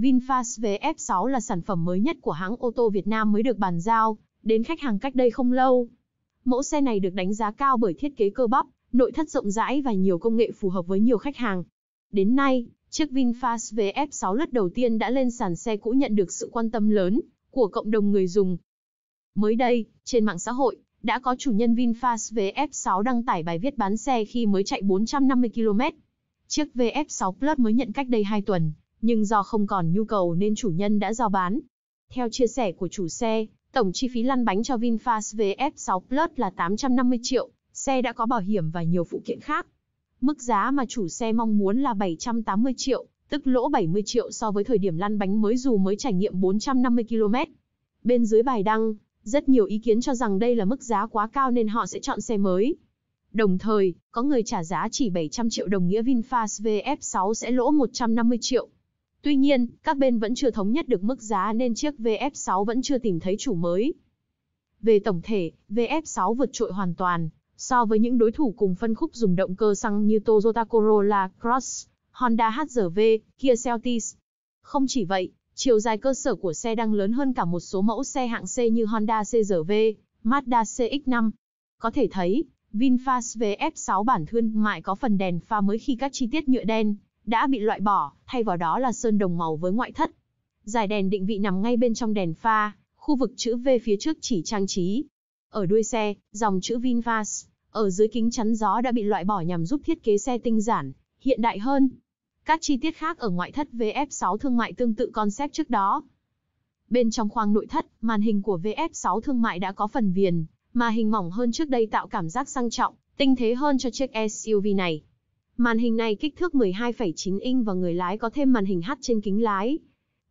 VinFast VF6 là sản phẩm mới nhất của hãng ô tô Việt Nam mới được bàn giao đến khách hàng cách đây không lâu. Mẫu xe này được đánh giá cao bởi thiết kế cơ bắp, nội thất rộng rãi và nhiều công nghệ phù hợp với nhiều khách hàng. Đến nay, chiếc VinFast VF6 lất đầu tiên đã lên sàn xe cũ nhận được sự quan tâm lớn của cộng đồng người dùng. Mới đây, trên mạng xã hội, đã có chủ nhân VinFast VF6 đăng tải bài viết bán xe khi mới chạy 450 km. Chiếc VF6 Plus mới nhận cách đây 2 tuần, nhưng do không còn nhu cầu nên chủ nhân đã giao bán. Theo chia sẻ của chủ xe, tổng chi phí lăn bánh cho VinFast VF6 Plus là 850 triệu, xe đã có bảo hiểm và nhiều phụ kiện khác. Mức giá mà chủ xe mong muốn là 780 triệu, tức lỗ 70 triệu so với thời điểm lăn bánh mới dù mới trải nghiệm 450 km. Bên dưới bài đăng, rất nhiều ý kiến cho rằng đây là mức giá quá cao nên họ sẽ chọn xe mới. Đồng thời, có người trả giá chỉ 700 triệu đồng nghĩa VinFast VF6 sẽ lỗ 150 triệu. Tuy nhiên, các bên vẫn chưa thống nhất được mức giá nên chiếc VF6 vẫn chưa tìm thấy chủ mới. Về tổng thể, VF6 vượt trội hoàn toàn so với những đối thủ cùng phân khúc dùng động cơ xăng như Toyota Corolla Cross, Honda HR-V, Kia Celtis. Không chỉ vậy, chiều dài cơ sở của xe đang lớn hơn cả một số mẫu xe hạng C như Honda CR-V, Mazda CX-5. Có thể thấy, VinFast VF6 bản thương mại có phần đèn pha mới khi các chi tiết nhựa đen, đã bị loại bỏ, thay vào đó là sơn đồng màu với ngoại thất. Dải đèn định vị nằm ngay bên trong đèn pha, khu vực chữ V phía trước chỉ trang trí. Ở đuôi xe, dòng chữ VinFast, ở dưới kính chắn gió đã bị loại bỏ nhằm giúp thiết kế xe tinh giản, hiện đại hơn. Các chi tiết khác ở ngoại thất VF6 thương mại tương tự concept trước đó. Bên trong khoang nội thất, màn hình của VF6 thương mại đã có phần viền, mà hình mỏng hơn trước đây tạo cảm giác sang trọng, tinh thế hơn cho chiếc SUV này. Màn hình này kích thước 12,9 inch và người lái có thêm màn hình H trên kính lái.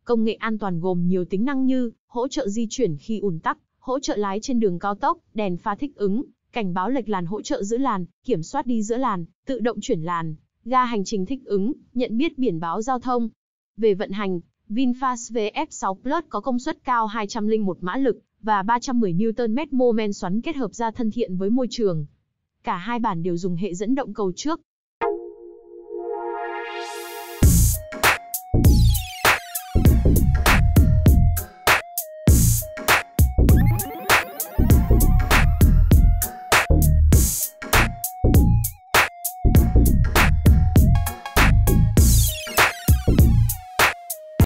Công nghệ an toàn gồm nhiều tính năng như hỗ trợ di chuyển khi ùn tắc, hỗ trợ lái trên đường cao tốc, đèn pha thích ứng, cảnh báo lệch làn hỗ trợ giữ làn, kiểm soát đi giữa làn, tự động chuyển làn, ga hành trình thích ứng, nhận biết biển báo giao thông. Về vận hành, VinFast VF6 Plus có công suất cao 201 mã lực và 310 Nm mô men xoắn kết hợp ra thân thiện với môi trường. Cả hai bản đều dùng hệ dẫn động cầu trước,